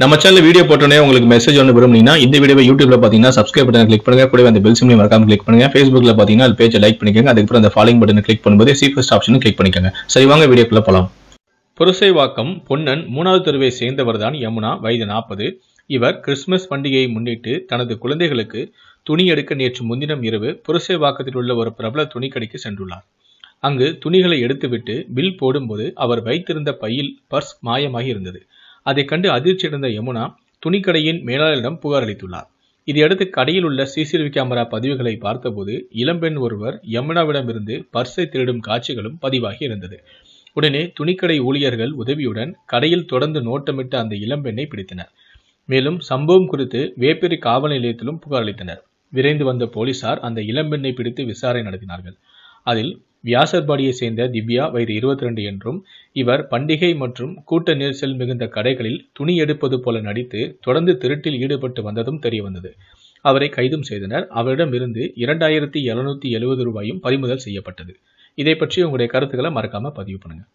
நம்ம channel video போட்டோன்னே உங்களுக்கு மெசேஜ் ஒன்று விரும்புனீங்கன்னா இந்த வீடியோ யூடியூப்ல பார்த்தீங்கன்னா சப்ஸ்கிரைப் பட்டன் கிளிக் பண்ணுங்க கூட அந்த பெல் சிம்லையும் மறக்காம கிளிக் பண்ணுங்க ஃபேஸ்புக்ல பார்த்தீங்கன்னா அது பேஜை லைக் பண்ணிக்கோங்க அதுக்கப்புறம் அந்த ஃபாலோயிங் பட்டன் கிளிக் பண்ணும்போது சீஃபஸ்ட் ஆப்ஷனும் கிளிக் பண்ணிக்கோங்க சரி வாங்க வீடியோக்குள்ள போகலாம் வாக்கம் பொன்னன் மூணாவது தெருவை சேர்ந்தவர் தான் யமுனா வயது நாற்பது இவர் கிறிஸ்துமஸ் பண்டிகையை முன்னிட்டு தனது குழந்தைகளுக்கு துணி எடுக்க நேற்று முன்தினம் இரவு வாக்கத்தில் உள்ள ஒரு பிரபல கடைக்கு சென்றுள்ளார் அங்கு துணிகளை எடுத்துவிட்டு பில் போடும்போது அவர் வைத்திருந்த பையில் பர்ஸ் மாயமாகி இருந்தது அதை கண்டு அதிர்ச்சியடைந்த யமுனா துணிக்கடையின் மேலாளரிடம் புகார் அளித்துள்ளார் இதையடுத்து கடையில் உள்ள சிசிடிவி கேமரா பதிவுகளை பார்த்தபோது இளம்பெண் ஒருவர் யமுனாவிடமிருந்து பர்சை திருடும் காட்சிகளும் பதிவாகி இருந்தது உடனே துணிக்கடை ஊழியர்கள் உதவியுடன் கடையில் தொடர்ந்து நோட்டமிட்ட அந்த இளம்பெண்ணை பிடித்தனர் மேலும் சம்பவம் குறித்து வேப்பேரி காவல் நிலையத்திலும் புகார் அளித்தனர் விரைந்து வந்த போலீசார் அந்த இளம்பெண்ணை பிடித்து விசாரணை நடத்தினார்கள் அதில் வியாசர் பாடியை சேர்ந்த திவ்யா வயது இருபத்தி ரெண்டு என்றும் இவர் பண்டிகை மற்றும் கூட்ட நெரிசல் மிகுந்த கடைகளில் துணி எடுப்பது போல நடித்து தொடர்ந்து திருட்டில் ஈடுபட்டு வந்ததும் தெரியவந்தது அவரை கைதும் செய்தனர் அவரிடமிருந்து இரண்டாயிரத்தி எழுநூத்தி எழுபது ரூபாயும் பறிமுதல் செய்யப்பட்டது இதை பற்றி உங்களுடைய கருத்துக்களை மறக்காம பதிவு பண்ணுங்க